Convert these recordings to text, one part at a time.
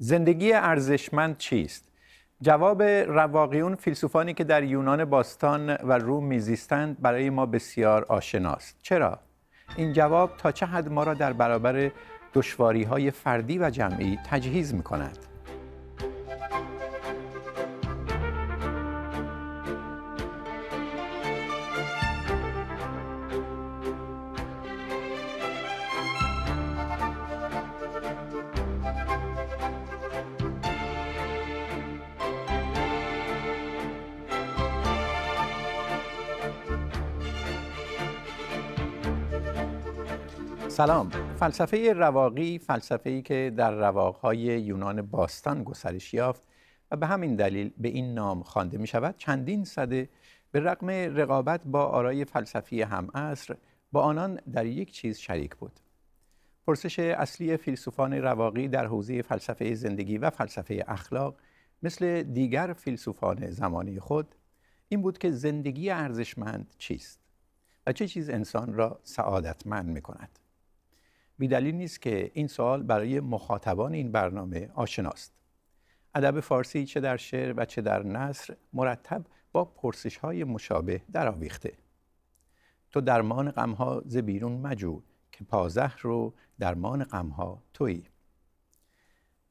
زندگی ارزشمند چیست؟ جواب رواقیون فیلسوفانی که در یونان باستان و روم میزیستند برای ما بسیار آشناست. چرا؟ این جواب تا چه حد ما را در برابر دشواری های فردی و جمعی تجهیز می سلام فلسفه رواقی فلسفه ای که در رواقهای یونان باستان گسترش یافت و به همین دلیل به این نام خوانده می شود چندین صده به رغم رقابت با آرای فلسفی همعصر با آنان در یک چیز شریک بود پرسش اصلی فیلسوفان رواقی در حوزه فلسفه زندگی و فلسفه اخلاق مثل دیگر فیلسوفان زمانه خود این بود که زندگی ارزشمند چیست و چه چیز انسان را سعادتمند می کند بیدلیل نیست که این سوال برای مخاطبان این برنامه آشناست ادب فارسی چه در شعر و چه در نصر مرتب با پرسش های مشابه درآویخته تو درمان غمها ز بیرون مجو که پازه رو درمان غمها تویی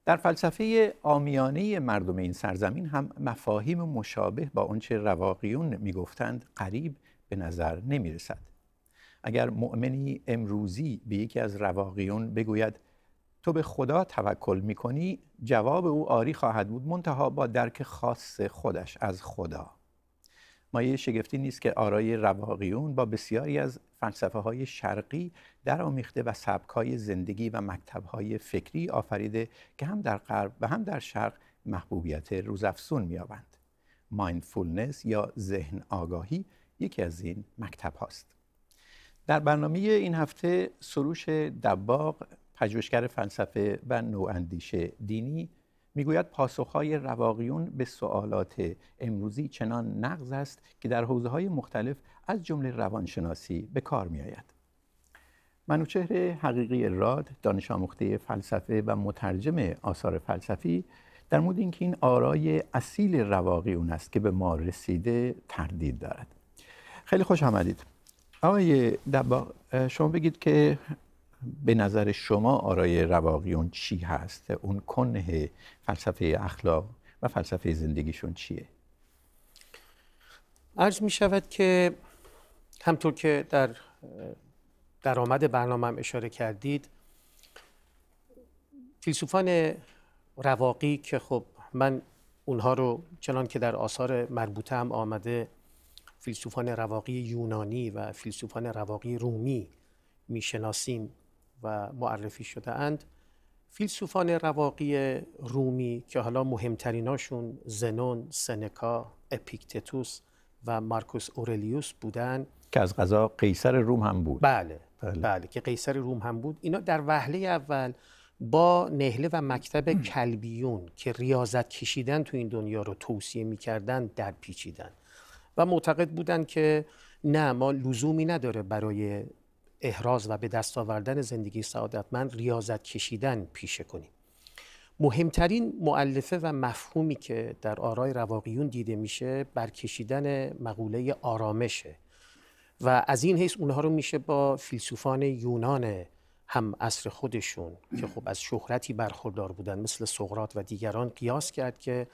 در فلسفه آمیانه مردم این سرزمین هم مفاهیم مشابه با آنچه رواقیون میگفتند قریب به نظر نمیرسد اگر مؤمنی امروزی به یکی از رواقیون بگوید تو به خدا توکل میکنی جواب او آری خواهد بود منتها با درک خاص خودش از خدا مایه شگفتی نیست که آرای رواقیون با بسیاری از فلسفه های شرقی در آمیخته و سبک های زندگی و مکتب های فکری آفریده که هم در غرب و هم در شرق محبوبیت روزافزون می‌یابند. مایندفولنس یا ذهن آگاهی یکی از این مکتب هاست. در برنامه این هفته سروش دباغ پژوهشگر فلسفه و نواندیشه دینی میگوید پاسخهای رواقیون به سوالات امروزی چنان نقض است که در حوزه های مختلف از جمله روانشناسی به کار میآید منوچهر حقیقی راد دانش آموخته فلسفه و مترجم آثار فلسفی در مورد اینکه این آرای اصیل رواقیون است که به ما رسیده تردید دارد خیلی خوش آمدید آقای دبا شما بگید که به نظر شما آرای رواقیون چی هست اون کنه فلسفه اخلاق و فلسفه زندگیشون چیه عرض می شود که همطور که در درآمد برنامه هم اشاره کردید فیلسوفان رواقی که خب من اونها رو چنان که در آثار مربوطه هم آمده فیلسوفان رواقی یونانی و فیلسوفان رواقی رومی میشناسیم و معرفی شده اند فیلسوفان رواقی رومی که حالا مهمتریناشون زنون، سنکا، اپیکتتوس و مارکوس اورلیوس بودند که از غذا قیصر روم هم بود بله،, بله بله, که قیصر روم هم بود اینا در وهله اول با نهله و مکتب کلبیون که ریاضت کشیدن تو این دنیا رو توصیه میکردن در پیچیدن و معتقد بودند که نه ما لزومی نداره برای احراز و به دست آوردن زندگی سعادتمند ریاضت کشیدن پیشه کنیم مهمترین معلفه و مفهومی که در آرای رواقیون دیده میشه برکشیدن مقوله آرامشه و از این حیث اونها رو میشه با فیلسوفان یونان هم عصر خودشون که خب از شهرتی برخوردار بودن مثل سقراط و دیگران قیاس کرد که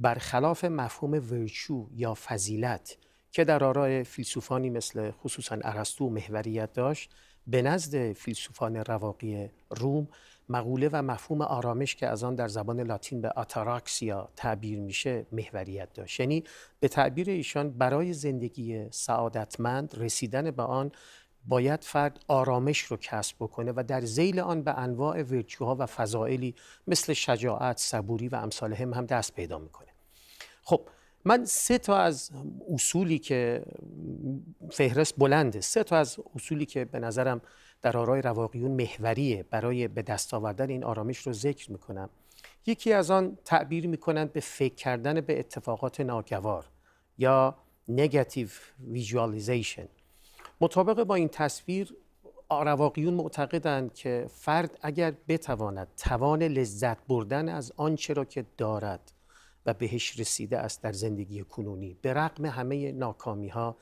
برخلاف مفهوم ورچو یا فضیلت که در آراء فیلسوفانی مثل خصوصا ارسطو محوریت داشت به نزد فیلسوفان رواقی روم مقوله و مفهوم آرامش که از آن در زبان لاتین به آتاراکسیا تعبیر میشه محوریت داشت یعنی به تعبیر ایشان برای زندگی سعادتمند رسیدن به آن باید فرد آرامش رو کسب بکنه و در زیل آن به انواع ورچوها و فضائلی مثل شجاعت، صبوری و امثال هم هم دست پیدا میکنه خب من سه تا از اصولی که فهرست بلنده سه تا از اصولی که به نظرم در آرای رواقیون محوریه برای به دست آوردن این آرامش رو ذکر میکنم یکی از آن تعبیر میکنند به فکر کردن به اتفاقات ناگوار یا نگاتیو ویژوالیزیشن مطابق با این تصویر رواقیون معتقدند که فرد اگر بتواند توان لذت بردن از آنچه را که دارد و بهش رسیده است در زندگی کنونی به رغم همه ناکامی ها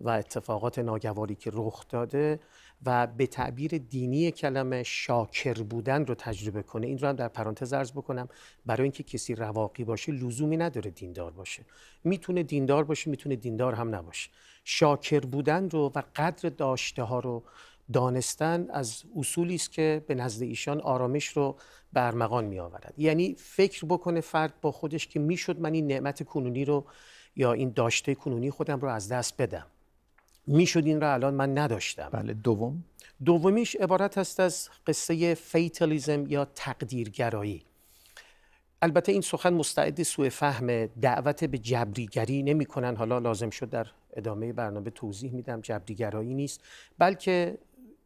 و اتفاقات ناگواری که رخ داده و به تعبیر دینی کلمه شاکر بودن رو تجربه کنه این رو هم در پرانتز عرض بکنم برای اینکه کسی رواقی باشه لزومی نداره دیندار باشه میتونه دیندار باشه میتونه دیندار هم نباشه شاکر بودن رو و قدر داشته ها رو دانستن از اصولی است که به نزد ایشان آرامش رو برمغان می آورد یعنی فکر بکنه فرد با خودش که میشد من این نعمت کنونی رو یا این داشته کنونی خودم رو از دست بدم میشد این را الان من نداشتم بله دوم دومیش عبارت است از قصه فیتالیزم یا تقدیرگرایی البته این سخن مستعد سوء فهم دعوت به جبریگری نمی کنن. حالا لازم شد در ادامه برنامه توضیح میدم جبریگرایی نیست بلکه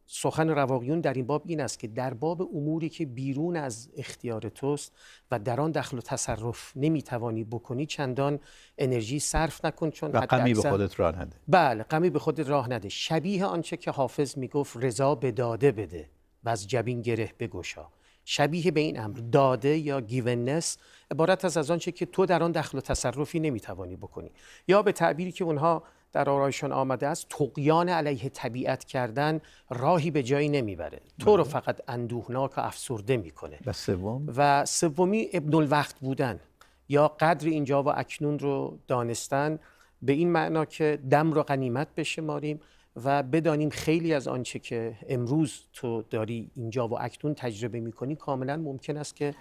سخن رواقیون در این باب این است که در باب اموری که بیرون از اختیار توست و در آن دخل و تصرف نمیتوانی بکنی چندان انرژی صرف نکن چون و قمی به خودت راه نده بله قمی به خودت راه نده شبیه آنچه که حافظ میگفت رضا به داده بده و از جبین گره بگشا شبیه به این امر داده یا گیونس عبارت از از آنچه که تو در آن دخل و تصرفی نمیتوانی بکنی یا به تعبیری که اونها در آرایشان آمده است تقیان علیه طبیعت کردن راهی به جایی نمیبره تو رو بله. فقط اندوهناک و افسرده میکنه و سوم و سومی ابن الوقت بودن یا قدر اینجا و اکنون رو دانستن به این معنا که دم رو غنیمت بشماریم و بدانیم خیلی از آنچه که امروز تو داری اینجا و اکنون تجربه میکنی کاملا ممکن است که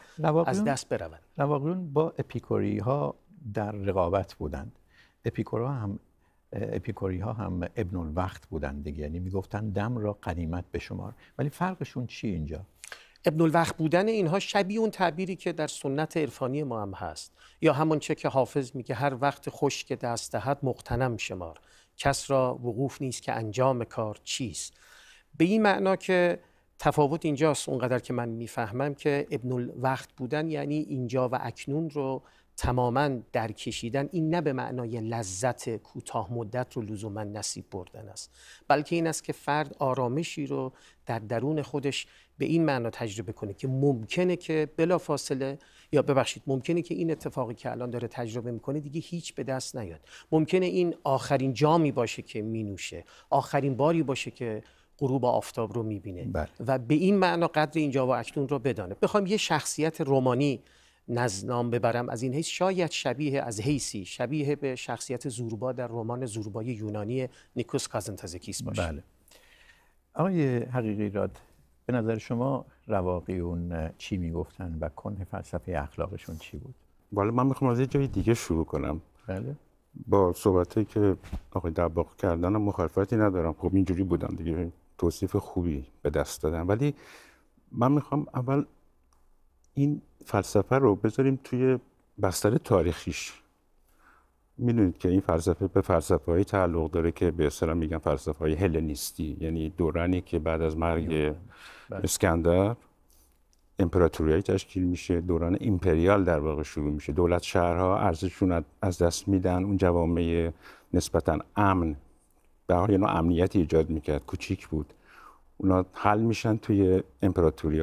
از دست برون نواقیون با اپیکوری ها در رقابت بودند اپیکورا هم اپیکوری ها هم ابن الوقت بودند دیگه یعنی میگفتن دم را قنیمت شمار ولی فرقشون چی اینجا ابن الوقت بودن اینها شبیه اون تعبیری که در سنت عرفانی ما هم هست یا همون چه که حافظ میگه هر وقت خوش که دست دهد مقتنم شمار کس را وقوف نیست که انجام کار چیست به این معنا که تفاوت اینجاست اونقدر که من میفهمم که ابن الوقت بودن یعنی اینجا و اکنون رو تماما در کشیدن این نه به معنای لذت کوتاه مدت رو لزوما نصیب بردن است بلکه این است که فرد آرامشی رو در درون خودش به این معنا تجربه کنه که ممکنه که بلا فاصله یا ببخشید ممکنه که این اتفاقی که الان داره تجربه میکنه دیگه هیچ به دست نیاد ممکنه این آخرین جامی باشه که مینوشه آخرین باری باشه که غروب آفتاب رو میبینه بله. و به این معنا قدر اینجا و اکنون رو بدانه بخوام یه شخصیت رومانی نزنام ببرم از این حیث شاید شبیه از حیثی شبیه به شخصیت زوربا در رمان زوربای یونانی نیکوس کازنتازکیس باشه بله آقای حقیقی راد به نظر شما رواقیون چی میگفتن و کنه فلسفه اخلاقشون چی بود؟ بله من میخوام از یه جای دیگه شروع کنم بله با صحبتی که آقای دباغ کردنم مخالفتی ندارم خب اینجوری بودم. دیگه توصیف خوبی به دست دادم. ولی من میخوام اول این فلسفه رو بذاریم توی بستر تاریخیش میدونید که این فلسفه به فلسفه های تعلق داره که به اصلا میگن فلسفه های هلنیستی یعنی دورانی که بعد از مرگ بله. اسکندر امپراتوریایی تشکیل میشه دوران امپریال در واقع شروع میشه دولت شهرها ارزششون از دست میدن اون جوامع نسبتا امن به حال یه امنیتی ایجاد میکرد کوچیک بود اونا حل میشن توی امپراتوری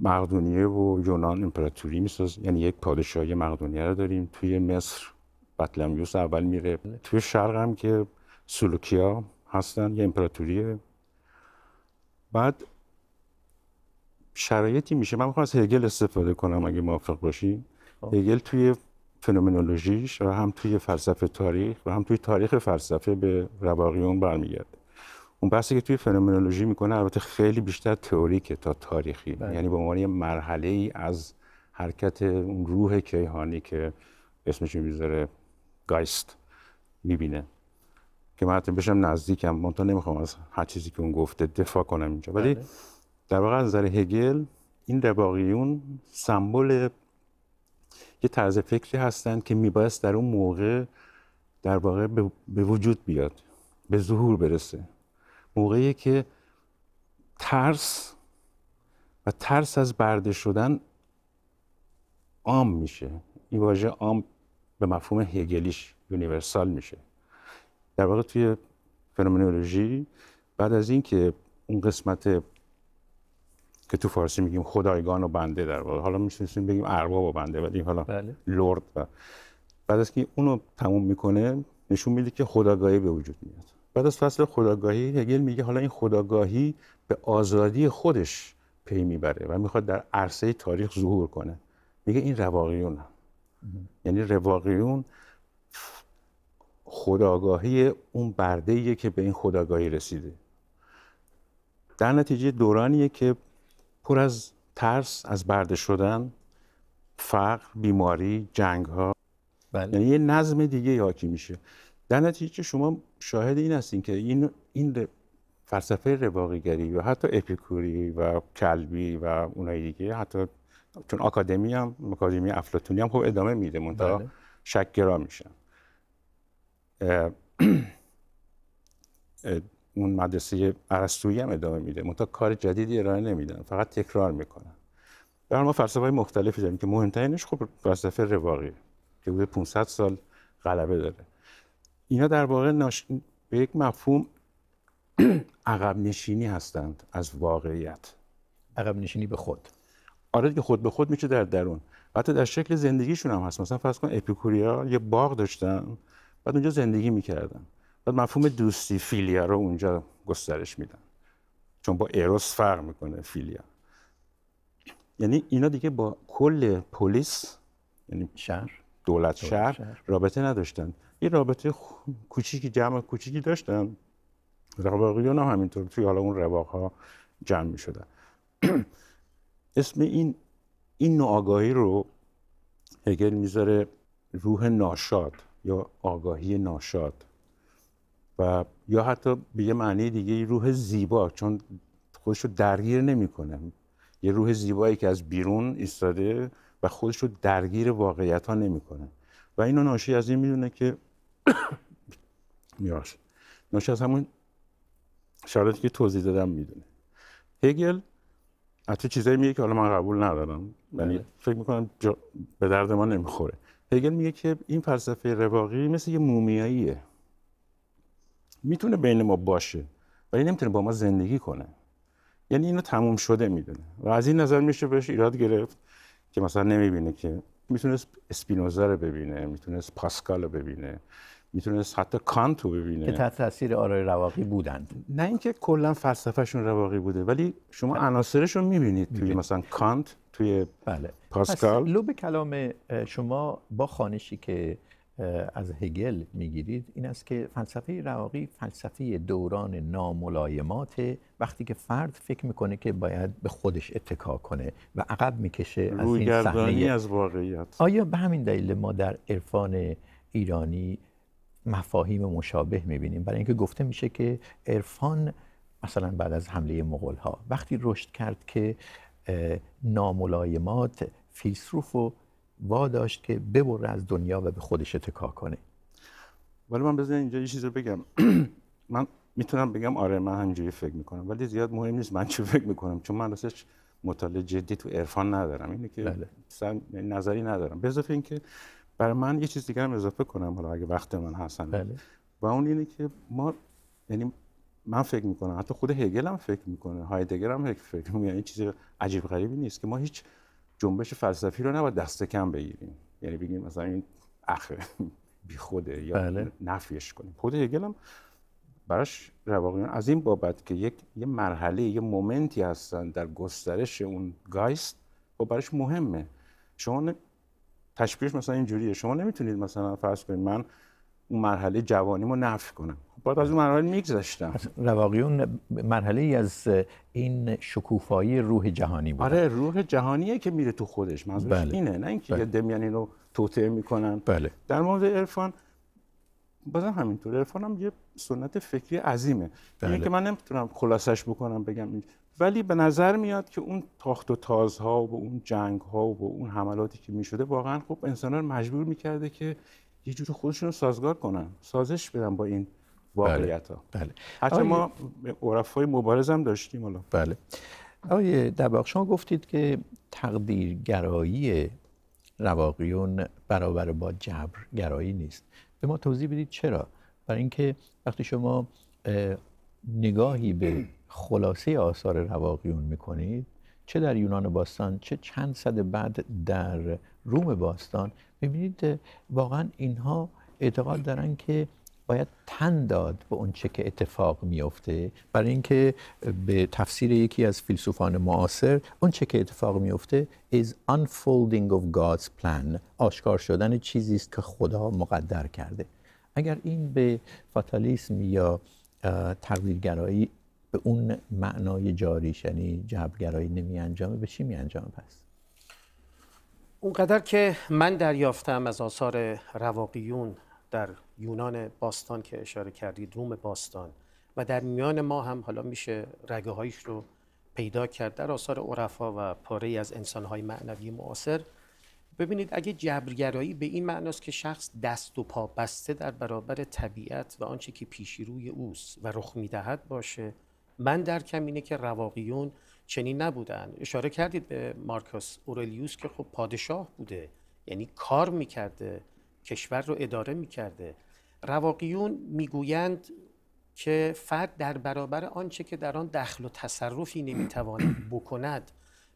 مقدونیه و یونان امپراتوری میساز یعنی یک پادشاهی مقدونیه رو داریم توی مصر بطلمیوس اول میره توی شرق هم که سلوکیا هستن یه امپراتوریه بعد شرایطی میشه من میخوام از هگل استفاده کنم اگه موافق باشیم خب. هگل توی فنومنولوژیش و هم توی فلسفه تاریخ و هم توی تاریخ فلسفه به رواقیون برمیگرده اون بحثی که توی فنومنولوژی میکنه البته خیلی بیشتر تئوریکه تا تاریخی بله. یعنی به عنوان یه مرحله ای از حرکت اون روح کیهانی که اسمش میذاره گایست میبینه که من حتی بشم نزدیکم نمیخوام از هر چیزی که اون گفته دفاع کنم اینجا ولی بله. در واقع از نظر هگل این رباقیون سمبل یه طرز فکری هستند که میبایست در اون موقع در واقع به وجود بیاد به ظهور برسه موقعی که ترس و ترس از برده شدن عام میشه این واژه عام به مفهوم هگلیش یونیورسال میشه در واقع توی فنومنولوژی بعد از اینکه اون قسمت که تو فارسی میگیم خدایگان و بنده در واقع حالا میشنیم بگیم ارباب و بنده ولی حالا بله. لرد و بعد از که اونو تموم میکنه نشون میده که خداگاهی به وجود میاد بعد از فصل خداگاهی هگل میگه حالا این خداگاهی به آزادی خودش پی میبره و میخواد در عرصه تاریخ ظهور کنه میگه این رواقیون هم. یعنی رواقیون خداگاهی اون برده که به این خداگاهی رسیده در نتیجه دورانیه که پر از ترس از برده شدن فقر بیماری جنگ ها بله. یعنی یه نظم دیگه یاکی میشه در نتیجه شما شاهد این هستین که این این فلسفه رواقیگری و حتی اپیکوری و کلبی و اونایی دیگه حتی چون آکادمی هم آکادمی افلاطونی هم خب ادامه میده مونتا بله. میشن اون مدرسه ارسطویی هم ادامه میده مونتا کار جدیدی ارائه نمیدن فقط تکرار میکنن در ما فلسفه های مختلفی داریم که مهمترینش خب فلسفه رواقی که بوده 500 سال غلبه داره اینا در واقع به یک مفهوم عقب نشینی هستند از واقعیت عقب نشینی به خود آره که خود به خود میشه در درون حتی در شکل زندگیشون هم هست مثلا فرض کن اپیکوریا یه باغ داشتن بعد اونجا زندگی میکردن بعد مفهوم دوستی فیلیا رو اونجا گسترش میدن چون با ایروس فرق میکنه فیلیا یعنی اینا دیگه با کل پلیس یعنی شهر دولت, شهر, شهر رابطه نداشتن یه رابطه کوچیکی جمع کوچیکی داشتن رواقیون هم همینطور توی حالا اون رواق ها جمع می شدن اسم این این نوع آگاهی رو هگل میذاره روح ناشاد یا آگاهی ناشاد و یا حتی به یه معنی دیگه روح زیبا چون خودش رو درگیر نمیکنه یه روح زیبایی که از بیرون ایستاده و خودش رو درگیر واقعیت ها نمیکنه و اینو ناشی از این میدونه که میبخشید ناشی از همون شرایطی که توضیح دادم میدونه هگل حتی چیزایی میگه که حالا من قبول ندارم یعنی بله. فکر میکنم به درد ما نمیخوره هگل میگه که این فلسفه رواقی مثل یه مومیاییه میتونه بین ما باشه ولی نمیتونه با ما زندگی کنه یعنی اینو تموم شده میدونه و از این نظر میشه بهش ایراد گرفت که مثلا نمیبینه که میتونه اسپینوزا رو ببینه میتونست پاسکال رو ببینه میتونست حتی کانت رو ببینه که تحت تاثیر آرای رواقی بودند نه اینکه کلا فلسفهشون رواقی بوده ولی شما بله. عناصرش رو میبینید توی مثلا کانت توی بله. پاسکال لوب کلام شما با خانشی که از هگل میگیرید این است که فلسفه رواقی فلسفه دوران ناملایمات وقتی که فرد فکر میکنه که باید به خودش اتکا کنه و عقب میکشه از این صحنه از واقعیت آیا به همین دلیل ما در عرفان ایرانی مفاهیم مشابه میبینیم برای اینکه گفته میشه که عرفان مثلا بعد از حمله مغول ها وقتی رشد کرد که ناملایمات فیلسروف رو داشت که ببره از دنیا و به خودش اتکا کنه ولی من بزنین اینجا یه چیز رو بگم من میتونم بگم آره من همینجوری فکر میکنم ولی زیاد مهم نیست من چی فکر میکنم چون من راستش مطالعه جدی تو عرفان ندارم اینه که بله. نظری ندارم به اضافه اینکه برای من یه چیز دیگه هم اضافه کنم حالا اگه وقت من هستن، بله. و اون اینه که ما یعنی من فکر میکنم حتی خود هگل هم فکر میکنه هایدگر هم فکر میکنه یعنی چیز عجیب غریبی نیست که ما هیچ جنبش فلسفی رو نباید دست کم بگیریم یعنی بگیم مثلا این اخه بی خوده یا بله. نفیش کنیم خود هگل هم براش رواقیان از این بابت که یک یه مرحله یه مومنتی هستن در گسترش اون گایست و خب براش مهمه شما تشبیهش مثلا اینجوریه شما نمیتونید مثلا فرض کنید من اون مرحله جوانیمو نفی کنم باید از اون مرحله میگذشتم اون مرحله ای از این شکوفایی روح جهانی بود آره روح جهانیه که میره تو خودش منظورش بله. اینه نه اینکه بله. دمیان یعنی اینو توتعه میکنن بله. در مورد عرفان بازم همینطور عرفان هم یه سنت فکری عظیمه یعنی بله. اینه که من نمیتونم خلاصش بکنم بگم ولی به نظر میاد که اون تاخت و تازها و اون جنگ ها و اون حملاتی که میشده واقعا خب انسان رو مجبور میکرده که یه جور خودشون رو سازگار کنن سازش بدن با این واقعیت ها بله،, بله. حتی آه... ما عرفای مبارز هم داشتیم حالا بله آقای دباغ شما گفتید که تقدیرگرایی رواقیون برابر با جبرگرایی نیست به ما توضیح بدید چرا برای اینکه وقتی شما نگاهی به خلاصه آثار رواقیون میکنید چه در یونان باستان چه چند صد بعد در روم باستان میبینید واقعا اینها اعتقاد دارن که باید تن داد به چه که اتفاق میفته برای اینکه به تفسیر یکی از فیلسوفان معاصر چه که اتفاق میفته is unfolding of God's plan آشکار شدن چیزی است که خدا مقدر کرده اگر این به فاتالیسم یا تقدیرگرایی به اون معنای جاریش یعنی جبرگرایی نمی انجامه به چی می پس؟ اونقدر که من دریافتم از آثار رواقیون در یونان باستان که اشاره کردید روم باستان و در میان ما هم حالا میشه رگه رو پیدا کرد در آثار عرفا و پاره از های معنوی معاصر ببینید اگه جبرگرایی به این معناست که شخص دست و پا بسته در برابر طبیعت و آنچه که پیشی روی اوست و رخ میدهد باشه من در کمینه که رواقیون چنین نبودن اشاره کردید به مارکوس اورلیوس که خب پادشاه بوده یعنی کار میکرده کشور رو اداره میکرده رواقیون میگویند که فرد در برابر آنچه که در آن دخل و تصرفی نمیتواند بکند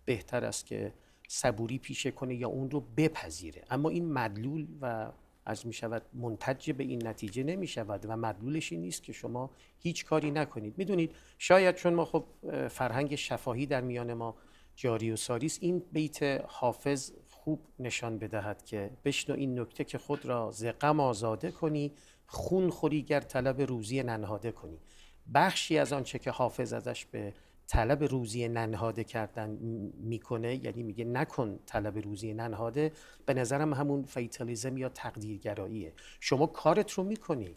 بهتر است که صبوری پیشه کنه یا اون رو بپذیره اما این مدلول و از می شود منتج به این نتیجه نمی شود و مدلولش این نیست که شما هیچ کاری نکنید میدونید شاید چون ما خب فرهنگ شفاهی در میان ما جاری و ساریس این بیت حافظ خوب نشان بدهد که بشنو این نکته که خود را ز غم آزاده کنی خون خوری گر طلب روزی ننهاده کنی بخشی از آنچه که حافظ ازش به طلب روزی ننهاده کردن میکنه یعنی میگه نکن طلب روزی ننهاده به نظرم همون فیتالیزم یا تقدیرگراییه شما کارت رو میکنی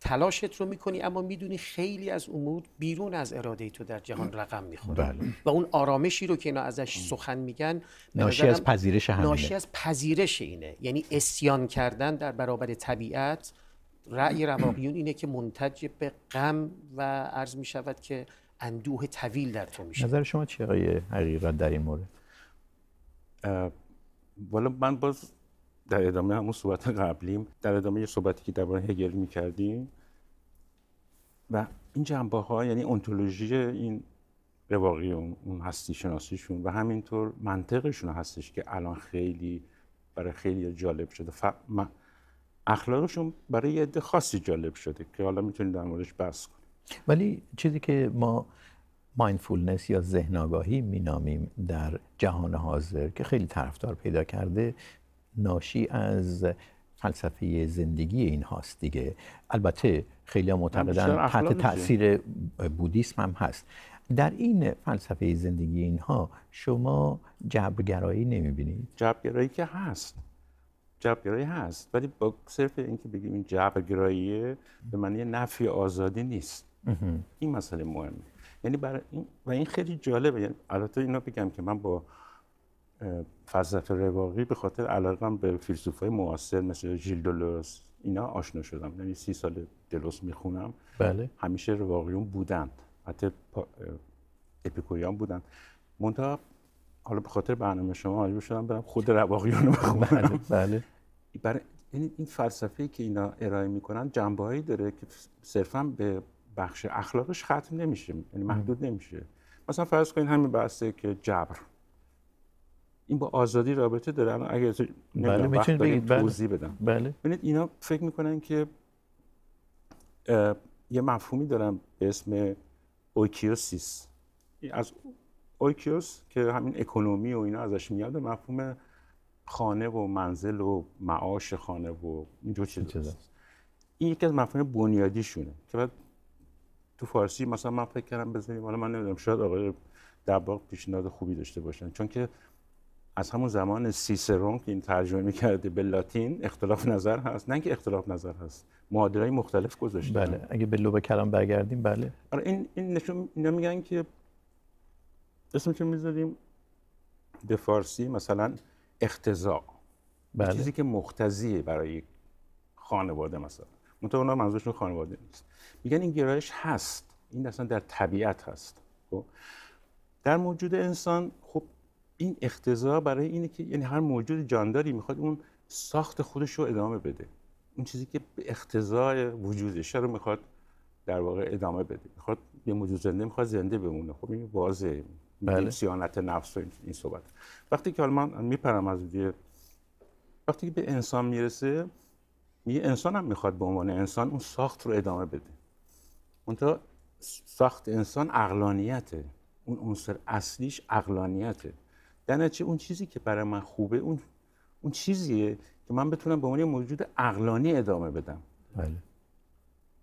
تلاشت رو میکنی اما میدونی خیلی از امور بیرون از اراده تو در جهان رقم میخوره بله. و اون آرامشی رو که اینا ازش سخن میگن ناشی از پذیرش همینه ناشی از پذیرش اینه یعنی اسیان کردن در برابر طبیعت رأی رواقیون اینه که منتج به غم و عرض میشود که اندوه طویل در تو میشه نظر شما چیه آقای حقیقت در این مورد والا من باز در ادامه همون صحبت قبلیم در ادامه یه صحبتی که درباره هگل میکردیم و این جنبه ها یعنی انتولوژی این رواقی اون هستی شناسیشون و همینطور منطقشون هستش که الان خیلی برای خیلی جالب شده ف... اخلاقشون برای یه عده خاصی جالب شده که حالا میتونید در موردش بحث کنیم ولی چیزی که ما مایندفولنس یا ذهن آگاهی مینامیم در جهان حاضر که خیلی طرفدار پیدا کرده ناشی از فلسفه زندگی این هاست دیگه البته خیلی معتقدن تحت تاثیر بودیسم هم هست در این فلسفه زندگی اینها شما جبرگرایی نمیبینید جبرگرایی که هست جبرگرایی هست ولی با صرف اینکه بگیم این به معنی نفی آزادی نیست این مسئله مهمه یعنی برای این و این خیلی جالبه یعنی البته اینا بگم که من با فلسفه رواقی به خاطر علاقم به فیلسوفای معاصر مثل ژیل دولوس اینا آشنا شدم یعنی سی سال دلوس میخونم بله همیشه رواقیون بودند. حتی اپیکوریان بودن منتها حالا به خاطر برنامه شما مجبور شدم برم خود رواقیون رو بخونم بله بله برای... یعنی این فلسفه که اینا ارائه میکنن جنبه داره که صرفا به بخش اخلاقش ختم نمیشه یعنی محدود نمیشه مثلا فرض کنید همین بحثه که جبر این با آزادی رابطه داره اما اگر بله میتونید بله. توضیح بدم بله ببینید اینا فکر میکنن که یه مفهومی دارن به اسم اوکیوسیس از اوکیوس که همین اکونومی و اینا ازش میاد مفهوم خانه و منزل و معاش خانه و اینجور چیز این یکی از مفهوم بنیادیشونه که بعد تو فارسی مثلا من فکر کردم بزنیم حالا من نمیدونم شاید آقای دباغ پیشنهاد خوبی داشته باشن چون که از همون زمان سیسرون که این ترجمه میکرده به لاتین اختلاف نظر هست نه که اختلاف نظر هست معادله های مختلف گذاشته بله اگه به لب کلام برگردیم بله آره این این نشون اینا میگن که اسمش میذاریم به فارسی مثلا اختزا بله. چیزی که مختزیه برای خانواده مثلا منطقه اونا منظورشون خانواده نیست میگن این گرایش هست این اصلا در طبیعت هست خب. در موجود انسان خب این اختزا برای اینه که یعنی هر موجود جانداری میخواد اون ساخت خودش رو ادامه بده اون چیزی که به اختزای وجودش رو میخواد در واقع ادامه بده میخواد یه موجود زنده میخواد زنده بمونه خب این واضحه بله. سیانت نفس و این صحبت وقتی که حالا من میپرم از دیگه وقتی که به انسان میرسه میگه انسان هم میخواد به عنوان انسان اون ساخت رو ادامه بده منتها ساخت انسان اقلانیته اون عنصر اصلیش اقلانیته در نتیجه اون چیزی که برای من خوبه اون اون چیزیه که من بتونم به عنوان موجود اقلانی ادامه بدم بله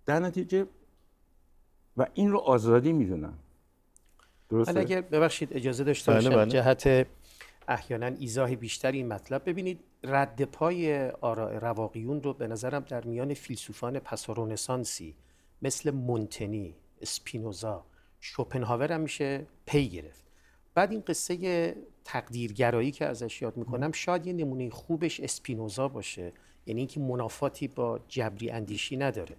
در نتیجه و این رو آزادی میدونم درسته اگر ببخشید اجازه داشته بله، باشم بله. جهت احیانا ایزاه بیشتری این مطلب ببینید رد پای آراء رواقیون رو به نظرم در میان فیلسوفان پسارونسانسی مثل مونتنی اسپینوزا شوپنهاور هم میشه پی گرفت بعد این قصه تقدیرگرایی که ازش یاد میکنم شاید یه نمونه خوبش اسپینوزا باشه یعنی اینکه منافاتی با جبری اندیشی نداره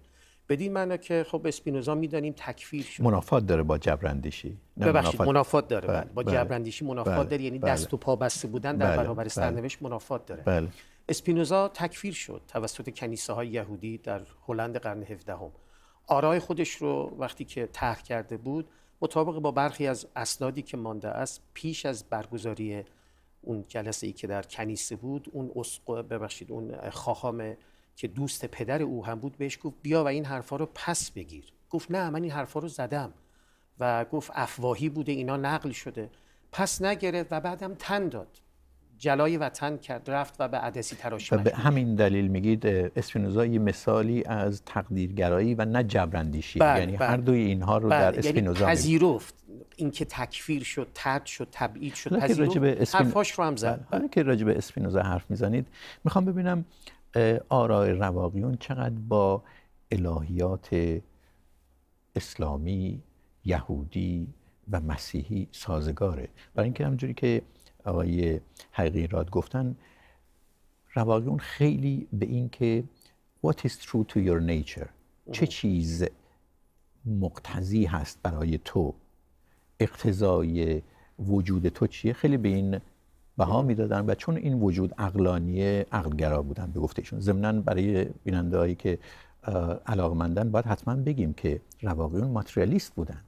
بدین معنا که خب اسپینوزا میدانیم تکفیر شد منافات داره با جبراندیشی ببخشید منافات, داره بله. با بله. جبراندیشی منافات بله، داره یعنی بله. دست و پا بسته بودن در برابر سرنوشت منافات داره اسپینوزا تکفیر شد توسط کنیسه های یهودی در هلند قرن 17 آرای خودش رو وقتی که طرح کرده بود مطابق با برخی از اسنادی که مانده است پیش از برگزاری اون جلسه ای که در کنیسه بود اون اسق ببخشید اون خواهام که دوست پدر او هم بود بهش گفت بیا و این حرفا رو پس بگیر گفت نه من این حرفا رو زدم و گفت افواهی بوده اینا نقل شده پس نگرفت و بعدم تن داد جلای وطن کرد رفت و به عدسی تراش به همین دلیل میگید اسپینوزا یه مثالی از تقدیرگرایی و نه جبرندیشی بر، بله، یعنی بر، بله. هر دوی اینها رو بله، در یعنی اسپینوزا یعنی پذیرفت اینکه تکفیر شد ترد شد تبعید شد پذیرفت اسپین... حرفاش رو هم زد حالا که راجع اسپینوزا حرف میزنید میخوام ببینم آرای رواقیون چقدر با الهیات اسلامی یهودی و مسیحی سازگاره برای اینکه همجوری که آقای حقیقی راد گفتن رواقیون خیلی به این که what is true to your nature چه چیز مقتضی هست برای تو اقتضای وجود تو چیه خیلی به این بها میدادن و چون این وجود عقلانی عقلگرا بودن به گفتهشون ضمنا برای بیننده هایی که علاقمندن باید حتما بگیم که رواقیون ماتریالیست بودن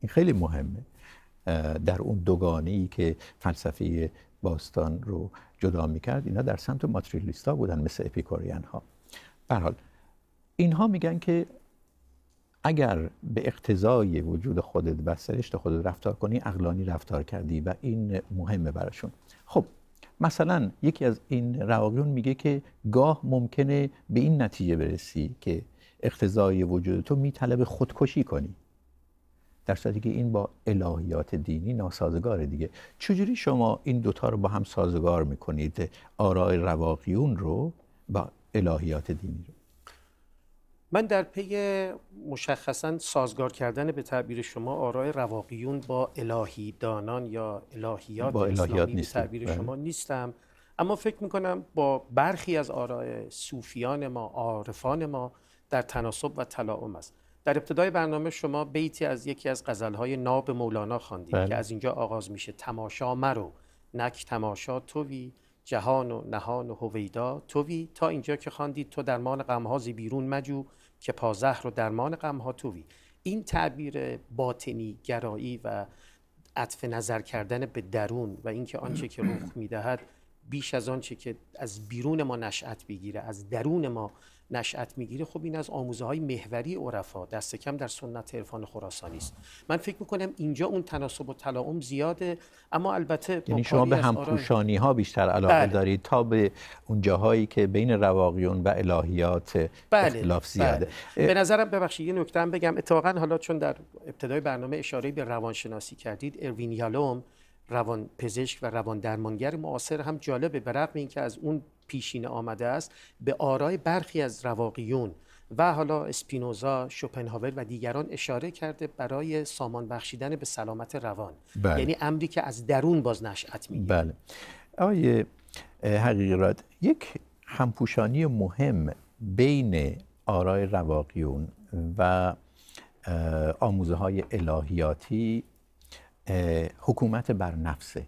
این خیلی مهمه در اون دوگانه ای که فلسفه باستان رو جدا میکرد اینا در سمت ماتریالیستا بودن مثل اپیکوریان ها حال اینها میگن که اگر به اقتضای وجود خودت و سرشت خودت رفتار کنی اقلانی رفتار کردی و این مهمه براشون خب مثلا یکی از این رواقیون میگه که گاه ممکنه به این نتیجه برسی که اقتضای وجود تو میطلب خودکشی کنی در صورتی که این با الهیات دینی ناسازگار دیگه چجوری شما این دوتا رو با هم سازگار میکنید آرای رواقیون رو با الهیات دینی رو من در پی مشخصا سازگار کردن به تعبیر شما آرای رواقیون با الهی دانان یا الهیات با به تعبیر بله. شما نیستم اما فکر میکنم با برخی از آرای صوفیان ما عارفان ما در تناسب و تلاعم است در ابتدای برنامه شما بیتی از یکی از غزلهای ناب مولانا خواندید بله. که از اینجا آغاز میشه تماشا مرو نک تماشا توی جهان و نهان و هویدا توی تا اینجا که خواندید تو درمان غمهازی بیرون مجو که پازهر و درمان غمها توی این تعبیر باطنی گرایی و عطف نظر کردن به درون و اینکه آنچه که رخ میدهد بیش از آنچه که از بیرون ما نشأت بگیره از درون ما نشأت میگیره خب این از آموزه های محوری عرفا دست کم در سنت عرفان خراسانی است من فکر میکنم اینجا اون تناسب و تلاعم زیاده اما البته یعنی شما به همپوشانی ها بیشتر علاقه بله. دارید تا به اون جاهایی که بین رواقیون و الهیات بله. اختلاف بله. زیاده بله. به نظرم ببخشید یه نکته بگم اتفاقا حالا چون در ابتدای برنامه اشاره به روانشناسی کردید اروین یالوم روان پزشک و روان درمانگر معاصر هم جالبه به اینکه از اون پیشین آمده است به آرای برخی از رواقیون و حالا اسپینوزا، شوپنهاور و دیگران اشاره کرده برای سامان بخشیدن به سلامت روان بله. یعنی امری که از درون باز نشأت میگیره بله آقای راد یک همپوشانی مهم بین آرای رواقیون و آموزه های الهیاتی حکومت بر نفسه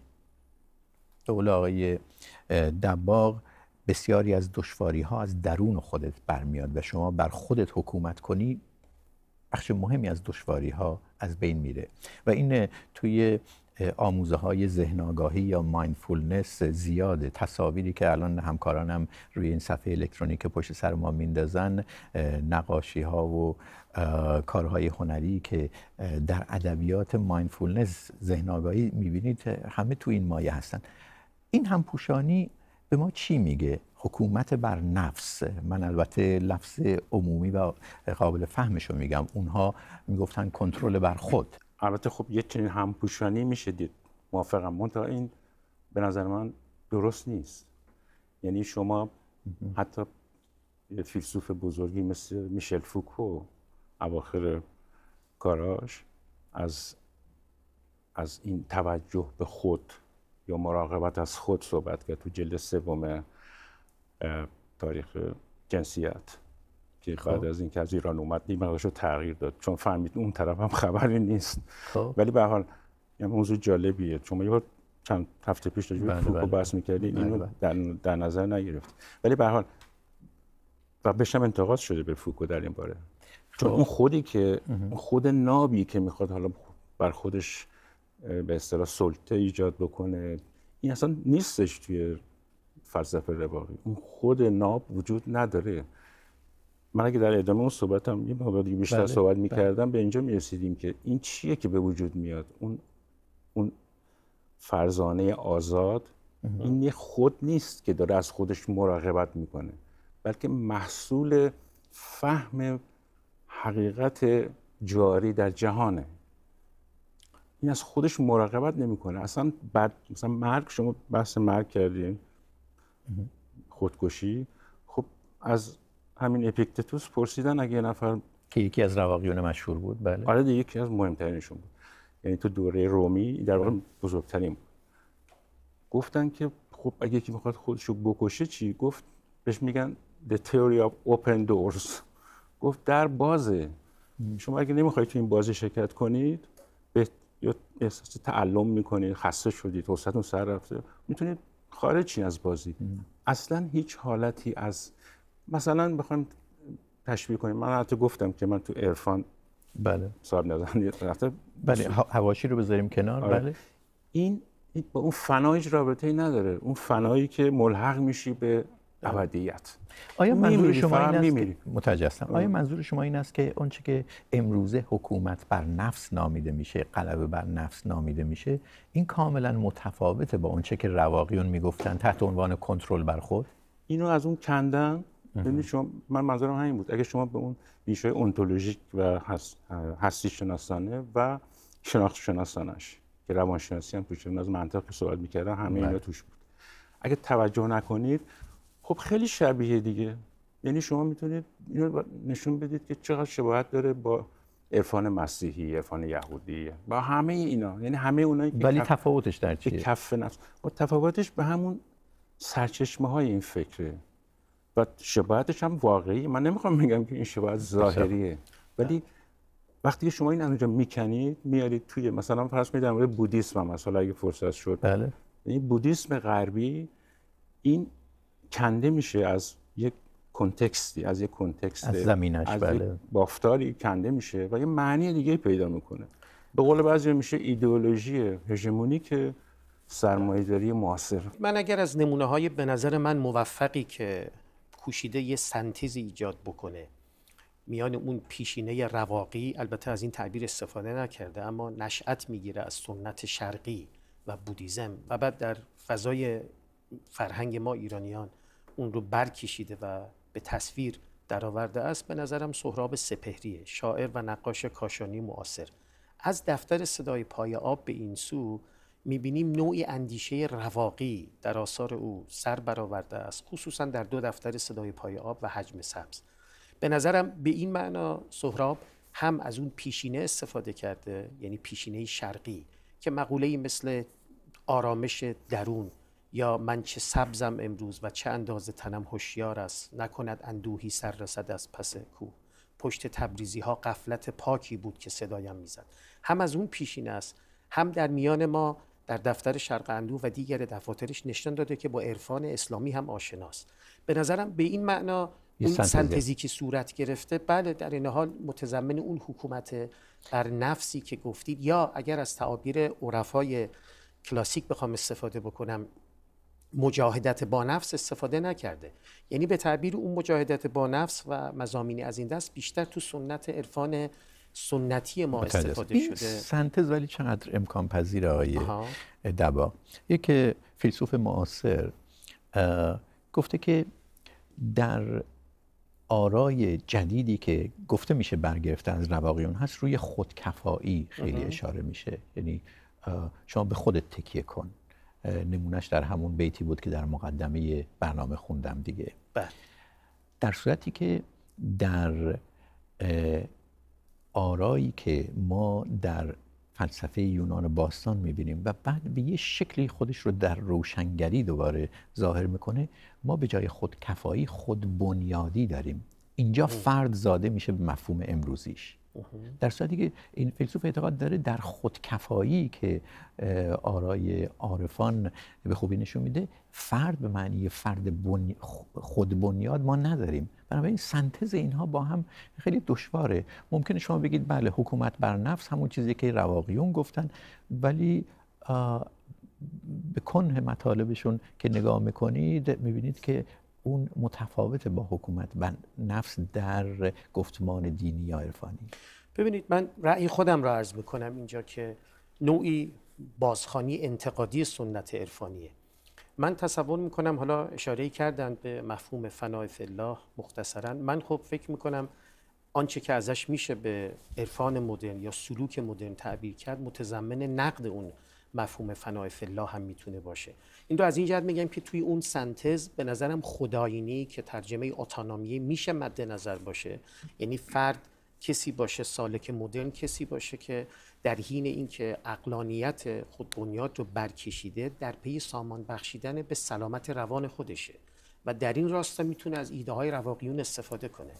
دوله آقای دباغ بسیاری از دشواری ها از درون خودت برمیاد و شما بر خودت حکومت کنی بخش مهمی از دشواری ها از بین میره و این توی آموزه های ذهن آگاهی یا مایندفولنس زیاده تصاویری که الان همکارانم روی این صفحه الکترونیک پشت سر ما میندازن نقاشی ها و کارهای هنری که در ادبیات مایندفولنس ذهن آگاهی میبینید همه تو این مایه هستن این هم پوشانی به ما چی میگه حکومت بر نفس من البته لفظ عمومی و قابل فهمش رو میگم اونها میگفتن کنترل بر خود البته خب یه چنین همپوشانی میشه دید موافقم تا این به نظر من درست نیست یعنی شما حتی فیلسوف بزرگی مثل میشل فوکو اواخر کاراش از از این توجه به خود یا مراقبت از خود صحبت کرد تو جلد سوم تاریخ جنسیت که خب. بعد از اینکه از ایران اومد دیمقش تغییر داد چون فهمید اون طرف هم خبری نیست خب. ولی به حال یعنی موضوع جالبیه چون یه بار چند هفته پیش داشتیم بله، فوکو بله. بحث میکردیم بله، اینو در, نظر نگرفت ولی به حال و بشم انتقاد شده به فوکو در این باره چون خب. اون خودی که خود نابی که میخواد حالا بر خودش به اصطلاح سلطه ایجاد بکنه این اصلا نیستش توی فلسفه رواقی اون خود ناب وجود نداره من اگه در ادامه اون هم یه مقدار بیشتر بله، صحبت بله. میکردم به اینجا میرسیدیم که این چیه که به وجود میاد اون اون فرزانه آزاد این یه خود نیست که داره از خودش مراقبت میکنه بلکه محصول فهم حقیقت جاری در جهانه این از خودش مراقبت نمیکنه اصلا بعد مثلا مرگ شما بحث مرگ کردین خودکشی خب از همین اپیکتتوس پرسیدن اگه یه نفر که یکی از رواقیون مشهور بود بله آره دیگه یکی از مهمترینشون بود یعنی تو دوره رومی در واقع بزرگترین گفتن که خب اگه یکی میخواد خودش رو بکشه چی گفت بهش میگن the theory of open doors گفت در بازه شما اگه نمیخواید تو این بازی شرکت کنید یا احساس تعلم میکنید خسته شدی، حوصلتون سر رفته میتونید خارج از بازی اصلا هیچ حالتی از مثلا بخوایم تشبیه کنیم من حتی گفتم که من تو عرفان بله صاحب نظر بله هواشی رو بذاریم کنار آره. بله این با اون فنایش رابطه ای نداره اون فنایی که ملحق میشی به ابدیت آیا منظور شما این است متجسم آیا منظور شما این است که آنچه که امروزه حکومت بر نفس نامیده میشه قلبه بر نفس نامیده میشه این کاملا متفاوته با آنچه که رواقیون میگفتن تحت عنوان کنترل بر خود اینو از اون کندن ببینید شما من منظورم همین بود اگه شما به اون های اونتولوژیک و هستی شناسانه و شناخت شناسانش که روانشناسی هم توش از منطق صحبت میکردن همه اینا بله. توش بود اگه توجه نکنید خب خیلی شبیه دیگه یعنی شما میتونید اینو نشون بدید که چقدر شباهت داره با عرفان مسیحی، عرفان یهودی با همه اینا یعنی همه اونایی که ولی تفاوتش در چیه؟ کف نفس و خب تفاوتش به همون سرچشمه های این فکره و شباهتش هم واقعی من نمیخوام بگم که این شباهت ظاهریه ولی وقتی شما این میکنید میارید توی مثلا فرض میدم بودیسم مثلا اگه فرصت شد بله این یعنی بودیسم غربی این کنده میشه از یک کنتکستی از یک کنتکست از زمینش از بله. بافتاری کنده میشه و یه معنی دیگه پیدا میکنه به قول بعضی میشه ایدئولوژی که سرمایه‌داری معاصر من اگر از نمونه های به نظر من موفقی که کوشیده یه سنتز ایجاد بکنه میان اون پیشینه رواقی البته از این تعبیر استفاده نکرده اما نشأت میگیره از سنت شرقی و بودیزم و بعد در فضای فرهنگ ما ایرانیان اون رو برکشیده و به تصویر درآورده است به نظرم سهراب سپهریه شاعر و نقاش کاشانی معاصر از دفتر صدای پای آب به این سو میبینیم نوعی اندیشه رواقی در آثار او سر برآورده است خصوصا در دو دفتر صدای پای آب و حجم سبز به نظرم به این معنا سهراب هم از اون پیشینه استفاده کرده یعنی پیشینه شرقی که مقوله‌ای مثل آرامش درون یا من چه سبزم امروز و چه اندازه تنم هوشیار است نکند اندوهی سر رسد از پس کو پشت تبریزی ها قفلت پاکی بود که صدایم میزد هم از اون پیشین است هم در میان ما در دفتر شرق اندو و دیگر دفاترش نشان داده که با عرفان اسلامی هم آشناست به نظرم به این معنا اون سنتزی که صورت گرفته بله در این حال متضمن اون حکومت بر نفسی که گفتید یا اگر از تعابیر عرفای کلاسیک بخوام استفاده بکنم مجاهدت با نفس استفاده نکرده یعنی به تعبیر اون مجاهدت با نفس و مزامینی از این دست بیشتر تو سنت عرفان سنتی ما بله. استفاده شده سنتز ولی چقدر امکان پذیر آقای دبا یک فیلسوف معاصر گفته که در آرای جدیدی که گفته میشه برگرفته از رواقیون هست روی خودکفایی خیلی اشاره میشه یعنی شما به خودت تکیه کن نمونهش در همون بیتی بود که در مقدمه برنامه خوندم دیگه بله در صورتی که در آرایی که ما در فلسفه یونان باستان میبینیم و بعد به یه شکلی خودش رو در روشنگری دوباره ظاهر میکنه ما به جای خودکفایی بنیادی داریم اینجا فرد زاده میشه به مفهوم امروزیش در صورتی که این فیلسوف اعتقاد داره در خودکفایی که آرای عارفان به خوبی نشون میده فرد به معنی فرد بنی بنیاد ما نداریم بنابراین سنتز اینها با هم خیلی دشواره ممکنه شما بگید بله حکومت بر نفس همون چیزی که رواقیون گفتن ولی به کنه مطالبشون که نگاه میکنید میبینید که اون متفاوت با حکومت و نفس در گفتمان دینی یا عرفانی ببینید من رأی خودم را عرض میکنم اینجا که نوعی بازخانی انتقادی سنت عرفانیه من تصور میکنم حالا اشاره کردن به مفهوم فنای الله مختصرا من خب فکر میکنم آنچه که ازش میشه به عرفان مدرن یا سلوک مدرن تعبیر کرد متضمن نقد اون مفهوم فنای الله هم میتونه باشه این رو از این جهت میگم که توی اون سنتز به نظرم خداینی که ترجمه اتانومی میشه مد نظر باشه یعنی فرد کسی باشه سالک مدرن کسی باشه که در حین اینکه اقلانیت خود بنیاد رو برکشیده در پی سامان بخشیدن به سلامت روان خودشه و در این راستا میتونه از ایده های رواقیون استفاده کنه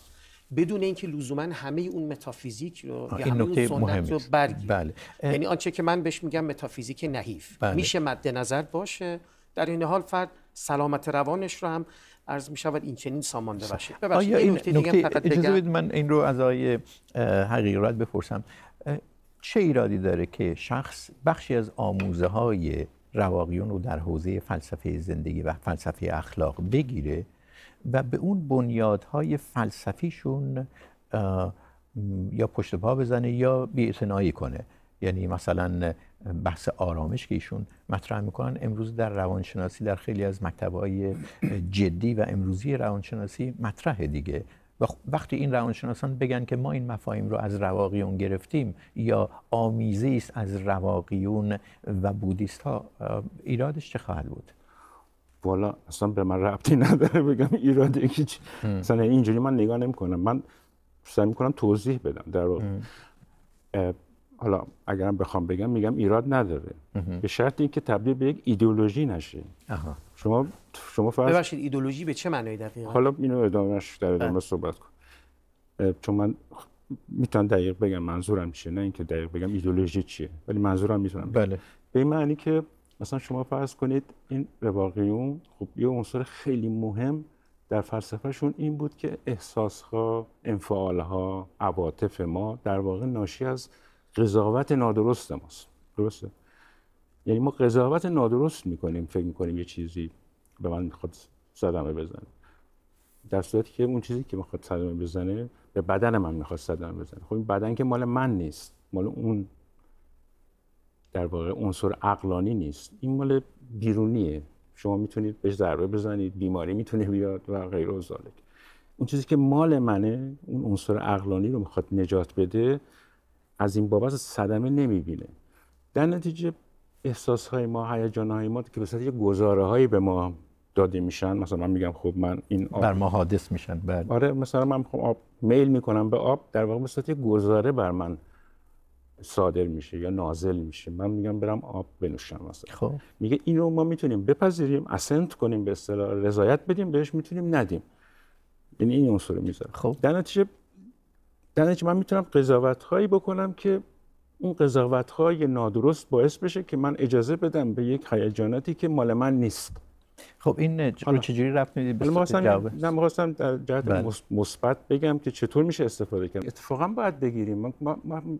بدون اینکه لزوما همه اون متافیزیک رو یا همه اون رو برگیر بله. یعنی آنچه که من بهش میگم متافیزیک نحیف بله. میشه مد نظر باشه در این حال فرد سلامت روانش رو هم عرض می شود این چنین سامانده ببخشید آیا این نکته, نکته اجازه بدید من این رو از آقای حقیقت بپرسم چه ایرادی داره که شخص بخشی از آموزه های رواقیون رو در حوزه فلسفه زندگی و فلسفه اخلاق بگیره و به اون بنیادهای فلسفیشون یا پشت پا بزنه یا بی کنه یعنی مثلا بحث آرامش که ایشون مطرح میکنن امروز در روانشناسی در خیلی از مکتبهای جدی و امروزی روانشناسی مطرح دیگه و وقتی این روانشناسان بگن که ما این مفاهیم رو از رواقیون گرفتیم یا آمیزی است از رواقیون و بودیست ها ایرادش چه خواهد بود؟ والا اصلا به من ربطی نداره بگم ایراد هیچ مثلا اینجوری من نگاه نمیکنم من سعی میکنم توضیح بدم در حالا اگرم بخوام بگم میگم ایراد نداره به شرط اینکه تبدیل به یک ایدئولوژی نشه شما شما فرض ببخشید ایدئولوژی به چه معنی دقیقا حالا اینو ادامهش در ادامه بله. صحبت کن چون من میتونم دقیق بگم منظورم چیه نه اینکه دقیق بگم ایدئولوژی چیه ولی منظورم میتونم بله به معنی که مثلا شما فرض کنید این رواقیون خب یه عنصر خیلی مهم در فلسفهشون این بود که احساسها، انفعالها، عواطف ما در واقع ناشی از قضاوت نادرست ماست درسته؟ یعنی ما قضاوت نادرست میکنیم فکر میکنیم یه چیزی به من میخواد صدمه بزنه در صورتی که اون چیزی که میخواد صدمه بزنه به بدن من میخواد صدمه بزنه خب این بدن که مال من نیست مال اون در واقع عنصر عقلانی نیست این مال بیرونیه شما میتونید بهش ضربه بزنید بیماری میتونه بیاد و غیر و اون چیزی که مال منه اون عنصر عقلانی رو میخواد نجات بده از این بابت صدمه نمیبینه در نتیجه احساس های ما هیجان های ما که به صورت گزاره هایی به ما داده میشن مثلا من میگم خب من این آب بر ما حادث میشن بر بله. آره مثلا من میخوام آب میل میکنم به آب در واقع به صورت گزاره بر من صادر میشه یا نازل میشه من میگم برم آب بنوشم مثلا خب میگه اینو ما میتونیم بپذیریم اسنت کنیم به اصطلاح رضایت بدیم بهش میتونیم ندیم یعنی این عنصر رو میذاره خب در نتیجه در نتیجه من میتونم قضاوت هایی بکنم که اون قضاوت های نادرست باعث بشه که من اجازه بدم به یک هیجاناتی که مال من نیست خب این حالا چجوری رفت میدید به نه میخواستم در جهت بله. مثبت بگم که چطور میشه استفاده کرد اتفاقا باید بگیریم من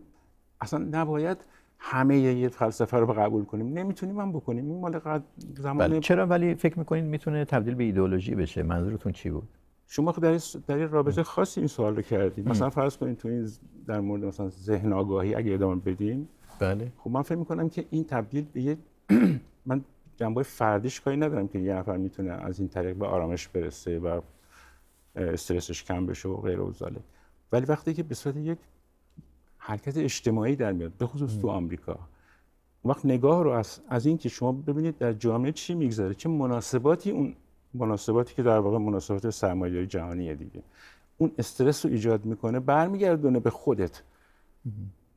اصلا نباید همه یه فلسفه رو قبول کنیم نمیتونیم هم بکنیم این مال قد زمان بله. چرا ولی فکر میکنین میتونه تبدیل به ایدئولوژی بشه منظورتون چی بود شما خب در در این رابطه خاصی این سوال رو کردید مثلا فرض کنید تو این در مورد مثلا ذهن آگاهی اگه ادامه بدیم بله خب من فکر میکنم که این تبدیل به یه من جنبه فردیش کاری ندارم که یه نفر میتونه از این طریق به آرامش برسه و استرسش کم بشه و غیر و ولی وقتی که به یک حرکت اجتماعی در میاد به خصوص تو آمریکا وقت نگاه رو از, از این که شما ببینید در جامعه چی میگذره چه مناسباتی اون مناسباتی که در واقع مناسبات سرمایه‌داری جهانیه دیگه اون استرس رو ایجاد میکنه برمیگردونه به خودت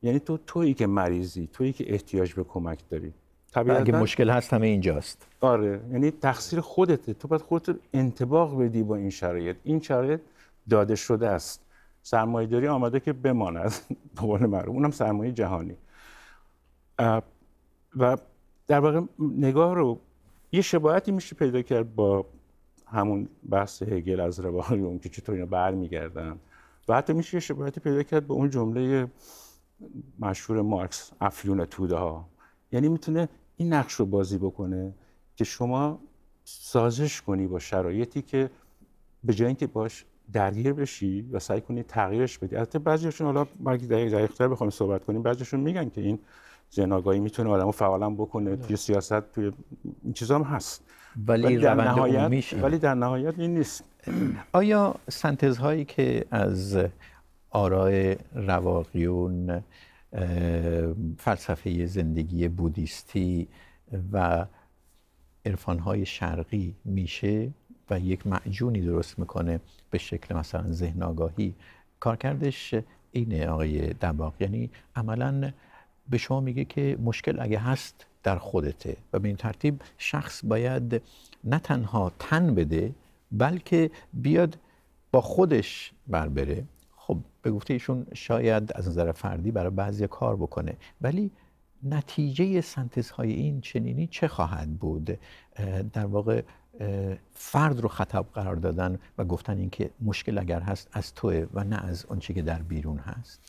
یعنی تو تویی که مریضی تویی که احتیاج به کمک داری طبیعتا اگه مشکل هست همه اینجاست آره یعنی تقصیر خودته تو باید خودت انتباق بدی با این شرایط این شرایط داده شده است سرمایه داری آمده که بماند به قول معروف اونم سرمایه جهانی و در واقع نگاه رو یه شباهتی میشه پیدا کرد با همون بحث هگل از اون که چطور اینا برمیگردن و حتی میشه یه شباهتی پیدا کرد به اون جمله مشهور مارکس افیون توده ها یعنی میتونه این نقش رو بازی بکنه که شما سازش کنی با شرایطی که به جای اینکه باش درگیر بشی و سعی کنی تغییرش بدی البته بعضیشون حالا مگه دقیق دقیق‌تر بخوایم صحبت کنیم بعضیشون میگن که این زناگاهی میتونه آدمو فعالا بکنه بله. توی سیاست توی این چیزا هم هست ولی در نهایت ولی در نهایت این نیست آیا سنتز هایی که از آرای رواقیون فلسفه زندگی بودیستی و عرفان های شرقی میشه و یک معجونی درست میکنه به شکل مثلا ذهن آگاهی کارکردش اینه آقای دباغ یعنی عملا به شما میگه که مشکل اگه هست در خودته و به این ترتیب شخص باید نه تنها تن بده بلکه بیاد با خودش بر بره خب به گفته ایشون شاید از نظر فردی برای بعضی کار بکنه ولی نتیجه سنتزهای این چنینی چه خواهد بود در واقع فرد رو خطاب قرار دادن و گفتن اینکه مشکل اگر هست از توه و نه از آنچه که در بیرون هست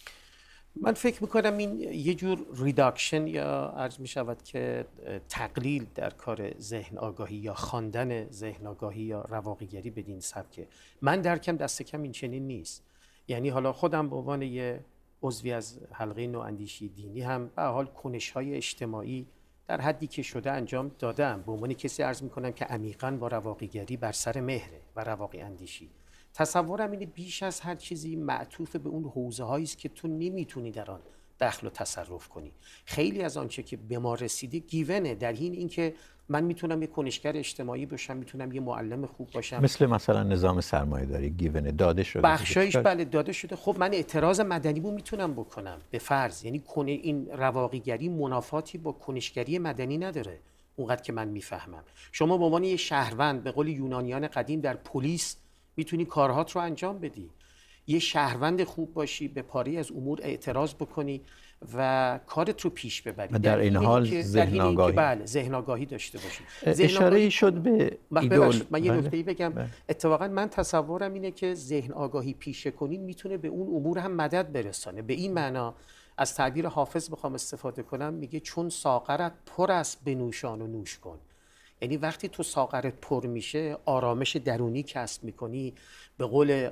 من فکر میکنم این یه جور ریداکشن یا عرض میشود که تقلیل در کار ذهن آگاهی یا خواندن ذهن آگاهی یا رواقیگری بدین سبکه من درکم دست کم این چنین نیست یعنی حالا خودم به عنوان یه عضوی از حلقه نواندیشی دینی هم به حال کنش های اجتماعی در حدی که شده انجام دادم به عنوان کسی عرض میکنم که عمیقا با رواقیگری بر سر مهره و رواقی اندیشی تصورم اینه بیش از هر چیزی معطوف به اون حوزه هایی است که تو نمیتونی در آن دخل و تصرف کنی خیلی از آنچه که به ما رسیده گیونه در این اینکه من میتونم یه کنشگر اجتماعی باشم میتونم یه معلم خوب باشم مثل مثلا نظام سرمایه داری گیون داده شده بخشایش بله داده شده خب من اعتراض مدنی بو میتونم بکنم به فرض یعنی کنه این رواقیگری منافاتی با کنشگری مدنی نداره اونقدر که من میفهمم شما به عنوان یه شهروند به قول یونانیان قدیم در پلیس میتونی کارهات رو انجام بدی یه شهروند خوب باشی به پاری از امور اعتراض بکنی و کارت رو پیش ببری در این حال ذهن آگاهی بله ذهن آگاهی داشته باشی اشاره شد به بله، ایدول من یه بله. نکته‌ای بگم بله. اتفاقا من تصورم اینه که ذهن آگاهی پیشه کنین میتونه به اون امور هم مدد برسانه به این معنا از تعبیر حافظ بخوام استفاده کنم میگه چون ساغرت پر است بنوشان و نوش کن یعنی وقتی تو ساغرت پر میشه آرامش درونی کسب میکنی به قول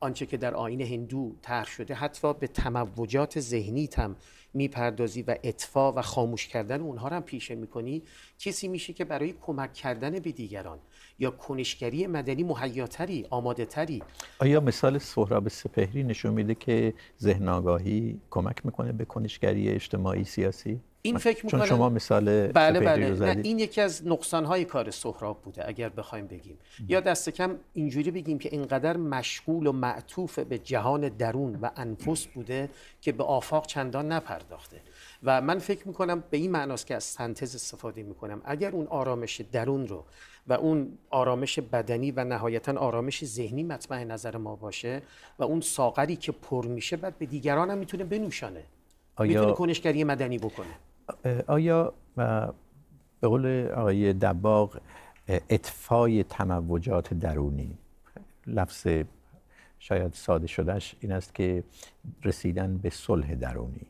آنچه که در آین هندو طرح شده حتی به تموجات ذهنیت هم میپردازی و اطفا و خاموش کردن اونها رو هم پیشه میکنی کسی میشه که برای کمک کردن به دیگران یا کنشگری مدنی مهیاتری آماده تری آیا مثال سهراب سپهری نشون میده که ذهن آگاهی کمک میکنه به کنشگری اجتماعی سیاسی این فکر میکنم شما مثال بله, بله. نه این یکی از نقصانهای کار سهراب بوده اگر بخوایم بگیم یا دست کم اینجوری بگیم که اینقدر مشغول و معطوف به جهان درون و انفس بوده که به آفاق چندان نپرداخته و من فکر میکنم به این معناست که از سنتز استفاده میکنم اگر اون آرامش درون رو و اون آرامش بدنی و نهایتا آرامش ذهنی مطمع نظر ما باشه و اون ساغری که پر میشه بعد به دیگران هم میتونه بنوشانه آیا... میتونه کنشگری مدنی بکنه آیا به قول آقای دباغ اطفای تموجات درونی لفظ شاید ساده شدهش این است که رسیدن به صلح درونی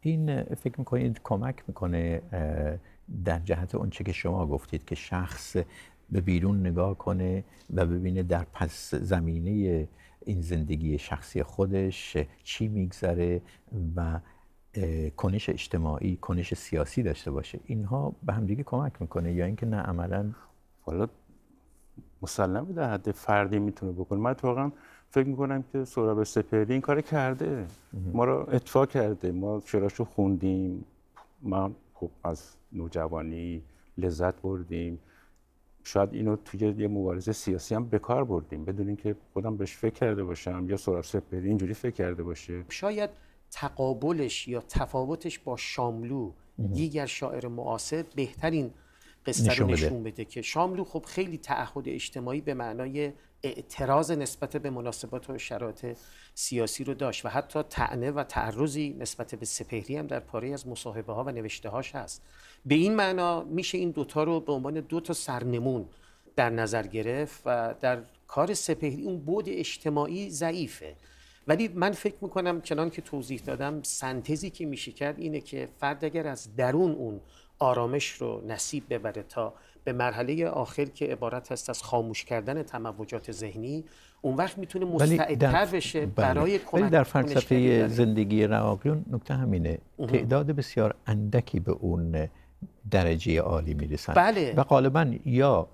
این فکر میکنید کمک میکنه در جهت اونچه که شما گفتید که شخص به بیرون نگاه کنه و ببینه در پس زمینه این زندگی شخصی خودش چی میگذره و کنش اجتماعی کنش سیاسی داشته باشه اینها به همدیگه کمک میکنه یا اینکه نه عملا حالا مسلم در حد فردی میتونه بکنه من واقعا فکر میکنم که سوراب سپهری این کار کرده ما رو اتفاق کرده ما شراشو خوندیم ما خب از نوجوانی لذت بردیم شاید اینو توی یه مبارزه سیاسی هم به بردیم بدون اینکه خودم بهش فکر کرده باشم یا سوراب سپهری اینجوری فکر کرده باشه شاید تقابلش یا تفاوتش با شاملو دیگر شاعر معاصر بهترین قصه رو نشون بده. که شاملو خب خیلی تعهد اجتماعی به معنای اعتراض نسبت به مناسبات و شرایط سیاسی رو داشت و حتی تعنه و تعرضی نسبت به سپهری هم در پاره از مصاحبه ها و نوشته هاش هست به این معنا میشه این دوتا رو به عنوان دو تا سرنمون در نظر گرفت و در کار سپهری اون بود اجتماعی ضعیفه ولی من فکر میکنم چنان که توضیح دادم سنتزی که میشه کرد اینه که فرد اگر از درون اون آرامش رو نصیب ببره تا به مرحله آخر که عبارت هست از خاموش کردن تموجات ذهنی اون وقت میتونه مستعدتر بشه بله. برای ولی در فلسفه زندگی رواقیون نکته همینه اه. تعداد بسیار اندکی به اون درجه عالی میرسن بله. و غالبا یا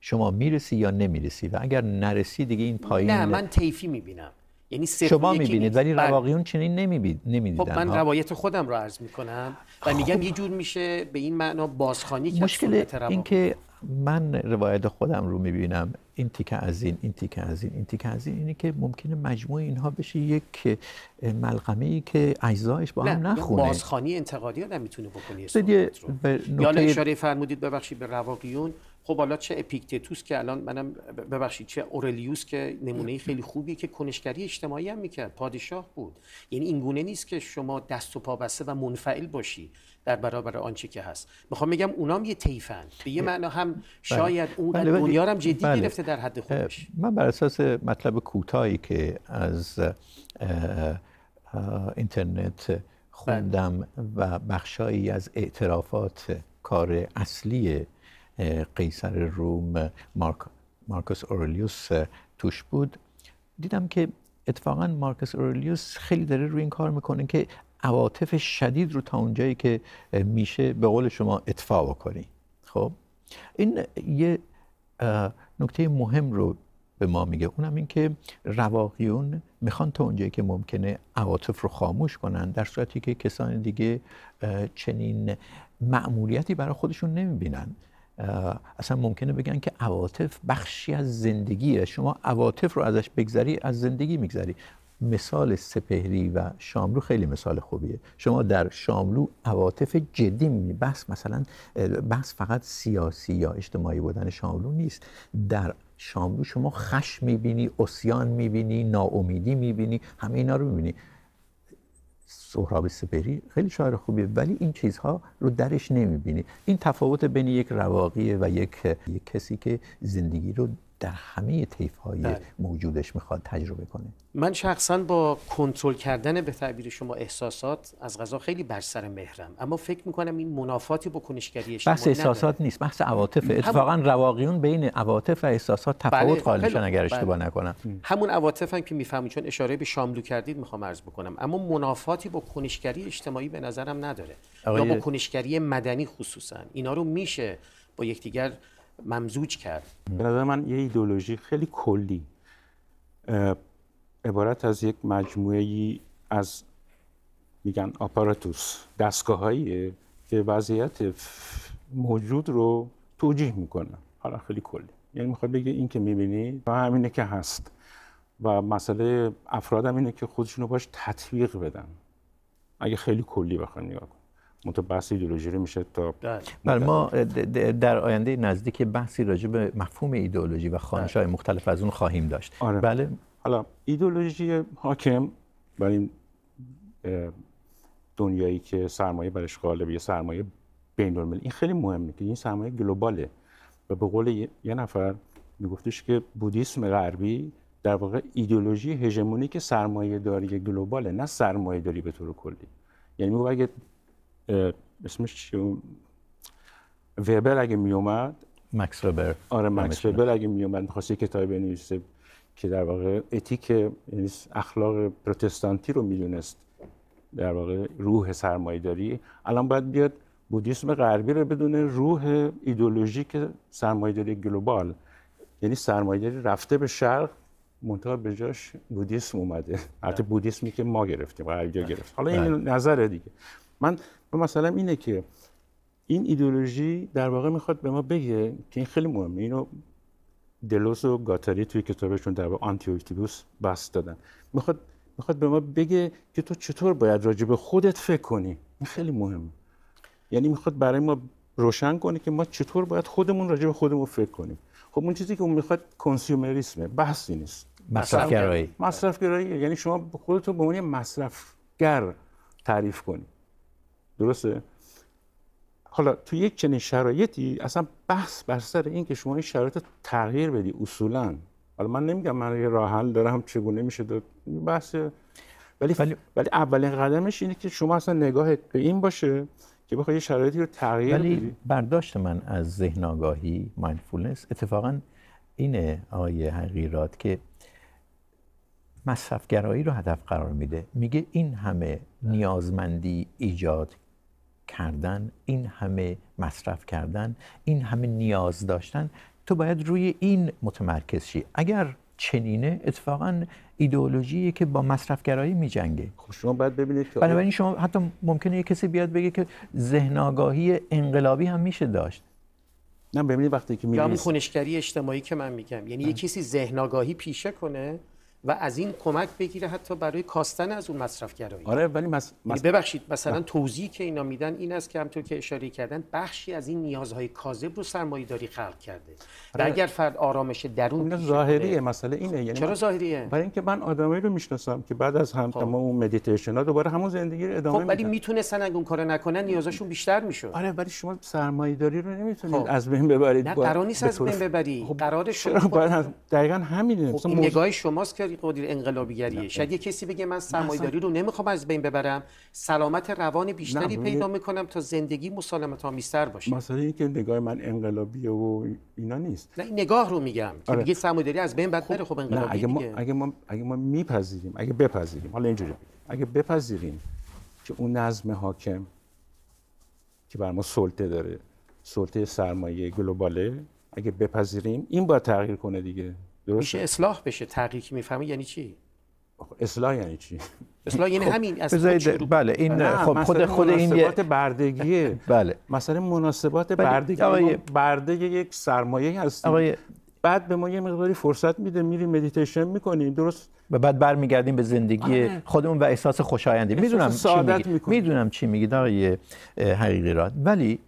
شما میرسی یا نمیرسی و اگر نرسی دیگه این پایین نه من تیفی میبینم یعنی شما میبینید ولی بله. رواقیون چنین نمیبینید نمیدیدن خب من روایت خودم رو عرض میکنم و خب. میگم یه جور میشه به این معنا بازخوانی کرد مشکل این که من روایت خودم رو میبینم این تیکه از این این تیکه از این این تیکه از این اینه که ممکنه مجموع اینها بشه یک ملغمه ای که اجزایش با هم نخونه بازخوانی انتقادی آدم میتونه بکنه یا اشاره فرمودید ببخشید به رواقیون خب حالا چه اپیکتتوس که الان منم ببخشید چه اورلیوس که نمونه خیلی خوبی که کنشگری اجتماعی هم میکرد پادشاه بود یعنی این گونه نیست که شما دست و پا بسته و منفعل باشی در برابر آنچه که هست میخوام بگم اونام یه طیفن به یه معنا هم شاید اون بله. بله، هم جدی بله. گرفته در حد خودش من بر اساس مطلب کوتاهی که از اینترنت خوندم بله. و بخشایی از اعترافات کار اصلی قیصر روم مارک مارکوس اورلیوس توش بود دیدم که اتفاقا مارکوس اورلیوس خیلی داره روی این کار میکنه که عواطف شدید رو تا اونجایی که میشه به قول شما اطفاء بکنی خب این یه نکته مهم رو به ما میگه اونم این که رواقیون میخوان تا اونجایی که ممکنه عواطف رو خاموش کنن در صورتی که کسان دیگه چنین معمولیتی برای خودشون نمیبینن اصلا ممکنه بگن که عواطف بخشی از زندگیه شما عواطف رو ازش بگذری از زندگی میگذری مثال سپهری و شاملو خیلی مثال خوبیه شما در شاملو عواطف جدی می بس مثلا بحث فقط سیاسی یا اجتماعی بودن شاملو نیست در شاملو شما خشم میبینی اسیان میبینی ناامیدی میبینی همه اینا رو میبینی سهراب سپری خیلی شاعر خوبیه ولی این چیزها رو درش نمیبینی این تفاوت بین یک رواقیه و یک, یک کسی که زندگی رو در همه طیف های بله. موجودش میخواد تجربه کنه من شخصا با کنترل کردن به تعبیر شما احساسات از غذا خیلی بر سر مهرم اما فکر میکنم این منافاتی با کنشگری اجتماعی بحث احساسات نیست بحث عواطف اتفاقا رواقیون بین عواطف و احساسات بله، تفاوت قائل میشن اگر بله. اشتباه نکنم همون عواطف هم که میفهمید چون اشاره به شاملو کردید میخوام عرض بکنم اما منافاتی با کنشگری اجتماعی به نظرم نداره آقای... یا با کنشگری مدنی خصوصا اینا رو میشه با یکدیگر ممزوج کرد به نظر من یه ایدولوژی خیلی کلی عبارت از یک مجموعه ای از میگن آپاراتوس دستگاههاییه که وضعیت موجود رو توجیه میکنه حالا خیلی کلی یعنی میخواد بگه این که میبینی و همینه که هست و مسئله افراد اینه که خودشون رو باش تطبیق بدن اگه خیلی کلی بخوایم نگاه کنیم منتها بحث ایدولوژی رو میشه تا بله, بله، ما در آینده نزدیک بحثی راجع به مفهوم ایدئولوژی و خانش های بله. مختلف از اون خواهیم داشت آره. بله حالا ایدئولوژی حاکم بر این دنیایی که سرمایه برش غالبه یه سرمایه بین این خیلی مهمه که این سرمایه گلوباله و به قول یه نفر میگفتش که بودیسم غربی در واقع ایدولوژی هژمونیک سرمایه داری گلوباله نه سرمایه داری به طور کلی یعنی میگه اگه اسمش چی ویبل اگه می مکس وبر آره مکس وبر اگه می اومد می‌خواست یه کتاب بنویسه که در واقع اتیک یعنی اخلاق پروتستانتی رو میدونست در واقع روح داری الان باید بیاد بودیسم غربی رو بدونه روح ایدولوژیک داری گلوبال یعنی داری رفته به شرق منتها به جاش بودیسم اومده حتی بودیسمی که ما گرفتیم غربیا گرفت حالا این نظره دیگه من و خب مثلا اینه که این ایدولوژی در واقع میخواد به ما بگه که این خیلی مهمه اینو دلوس و گاتاری توی کتابشون در واقع آنتی بس دادن میخواد میخواد به ما بگه که تو چطور باید راجع به خودت فکر کنی این خیلی مهمه یعنی میخواد برای ما روشن کنه که ما چطور باید خودمون راجع به خودمون فکر کنیم خب اون چیزی که اون میخواد کنسیومریسمه بحثی نیست مصرف گرایی یعنی شما خودتو به عنوان گر تعریف کنید درسته حالا تو یک چنین شرایطی اصلا بحث بر سر این که شما این شرایط تغییر بدی اصولا حالا من نمیگم من یه راه حل دارم چگونه میشه داد بحث ولی ولی, ولی اولین قدمش اینه که شما اصلا نگاهت به این باشه که بخوای شرایطی رو تغییر ولی بدی برداشت من از ذهن آگاهی مایندفولنس اتفاقا اینه آقای حقیرات که مصرفگرایی رو هدف قرار میده میگه این همه نیازمندی ایجاد کردن این همه مصرف کردن این همه نیاز داشتن تو باید روی این متمرکز شی اگر چنینه اتفاقا ایدئولوژی که با مصرفگرایی میجنگه خب شما باید ببینید که بنابراین شما حتی ممکنه یه کسی بیاد بگه که ذهن آگاهی انقلابی هم میشه داشت نه ببینید وقتی که میگم خونشگری اجتماعی که من میگم یعنی یه کسی ذهن آگاهی پیشه کنه و از این کمک بگیره حتی برای کاستن از اون مصرف گرایی آره ولی مس... یعنی مس... ببخشید مثلا نه. که اینا میدن این است که همطور که اشاره کردن بخشی از این نیازهای کاذب رو داری خلق کرده آره. و اگر فرد آرامش درون خب، ظاهریه مسئله اینه یعنی چرا ظاهریه برای اینکه من آدمایی رو میشناسم که بعد از هم خب. اون مدیتیشن ها دوباره همون زندگی رو خب، ادامه خب ولی میتونن اگه اون کارو نکنن نیازشون بیشتر میشه. آره ولی شما داری رو نمیتونید خب. از بین ببرید نه قرار نیست از بین ببری خب، قرار شما دقیقاً همینه نگاه شماست که قدر انقلابیگریه شاید یه کسی بگه من سرمایه‌داری رو نمیخوام از بین ببرم سلامت روان بیشتری پیدا میکنم تا زندگی مسالمت آمیزتر باشه مسئله این که نگاه من انقلابیه و اینا نیست نه نگاه رو میگم که آره. میگه سرمایه‌داری از بین بد بره خب انقلابی اگه ما اگه ما اگه ما میپذیریم اگه بپذیریم حالا اینجوری اگه بپذیریم که اون نظم حاکم که بر ما سلطه داره سلطه سرمایه گلوباله اگه بپذیریم این باید تغییر کنه دیگه میشه اصلاح بشه تحقیقی که یعنی چی اصلاح یعنی چی اصلاح یعنی خب، همین از بله این خب خود خود این مناسبات بردگیه بله مثلا مناسبات بردگی آقای... یک سرمایه هست آقای... بعد به ما یه مقداری فرصت میده میریم مدیتیشن میکنیم درست و بعد برمیگردیم به زندگی آره. خودمون و احساس خوشایندی میدونم چی میدونم چی میگید آقای حقیقی ولی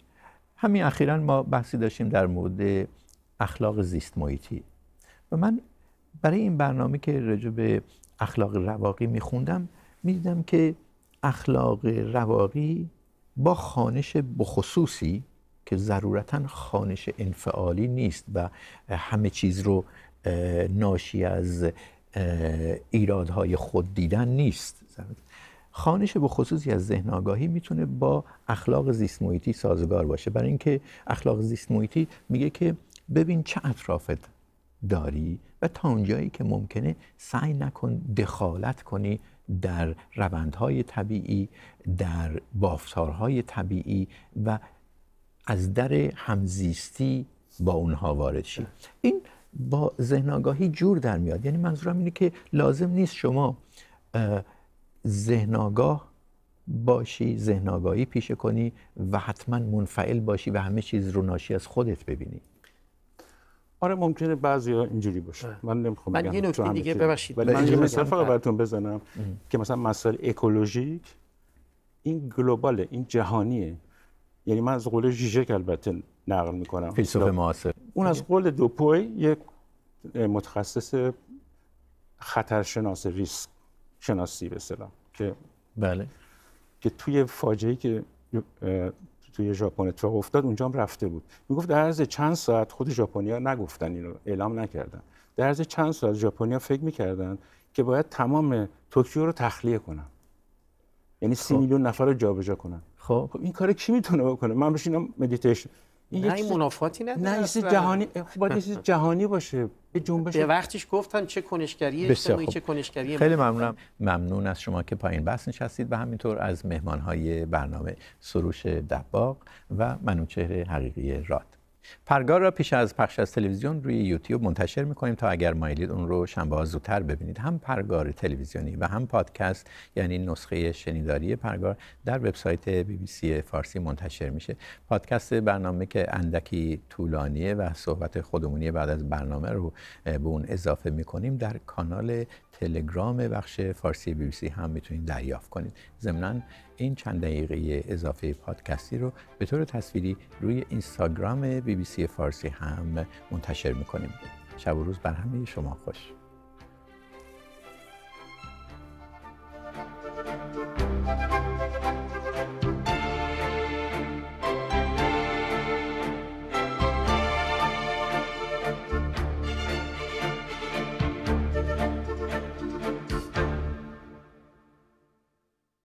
همین اخیرا ما بحثی داشتیم در مورد اخلاق زیست محیطی و من برای این برنامه که راجع به اخلاق رواقی میخوندم میدیدم که اخلاق رواقی با خانش بخصوصی که ضرورتا خانش انفعالی نیست و همه چیز رو ناشی از ایرادهای خود دیدن نیست خانش به خصوصی از ذهن آگاهی میتونه با اخلاق زیست سازگار باشه برای اینکه اخلاق زیست میگه که ببین چه اطرافت داری و تا اونجایی که ممکنه سعی نکن دخالت کنی در روندهای طبیعی در بافتارهای طبیعی و از در همزیستی با اونها وارد شی این با ذهنگاهی جور در میاد یعنی منظورم اینه که لازم نیست شما ذهنگاه باشی ذهنگاهی پیشه کنی و حتما منفعل باشی و همه چیز رو ناشی از خودت ببینی آره ممکنه بعضی ها اینجوری باشه من نمیخوام من یه نکته دیگه ببخشید ولی من یه فقط براتون بزنم که مثلا مسائل اکولوژیک این گلوباله این جهانیه یعنی من از قول ژیژک البته نقل میکنم فیلسوف معاصر اون از قول دوپوی یک متخصص خطرشناس ریسک شناسی به که بله که توی فاجعه که توی ژاپن اتفاق افتاد اونجا هم رفته بود میگفت در عرض چند ساعت خود ژاپنیا نگفتن اینو اعلام نکردن در عرض چند ساعت ژاپنیا فکر میکردن که باید تمام توکیو رو تخلیه کنن یعنی سی خب. میلیون نفر رو جابجا کنن خب, خب این کار کی میتونه بکنه من بشینم مدیتیشن نه این منافاتی نداره نه این جهانی خب، باید جهانی باشه به جنبش به وقتش گفتن چه کنشگری اجتماعی چه کنشگری خیلی ممنونم ممنون از شما که پایین بحث نشستید و همینطور از مهمانهای برنامه سروش دباق و منوچهر حقیقی راد پرگار را پیش از پخش از تلویزیون روی یوتیوب منتشر میکنیم تا اگر مایلید اون رو شنبه ها زودتر ببینید هم پرگار تلویزیونی و هم پادکست یعنی نسخه شنیداری پرگار در وبسایت بی بی سی فارسی منتشر میشه پادکست برنامه که اندکی طولانیه و صحبت خودمونی بعد از برنامه رو به اون اضافه میکنیم در کانال تلگرام بخش فارسی بی بی سی هم میتونید دریافت کنید ضمنا این چند دقیقه اضافه پادکستی رو به طور تصویری روی اینستاگرام بی بی سی فارسی هم منتشر میکنیم شب و روز بر همه شما خوش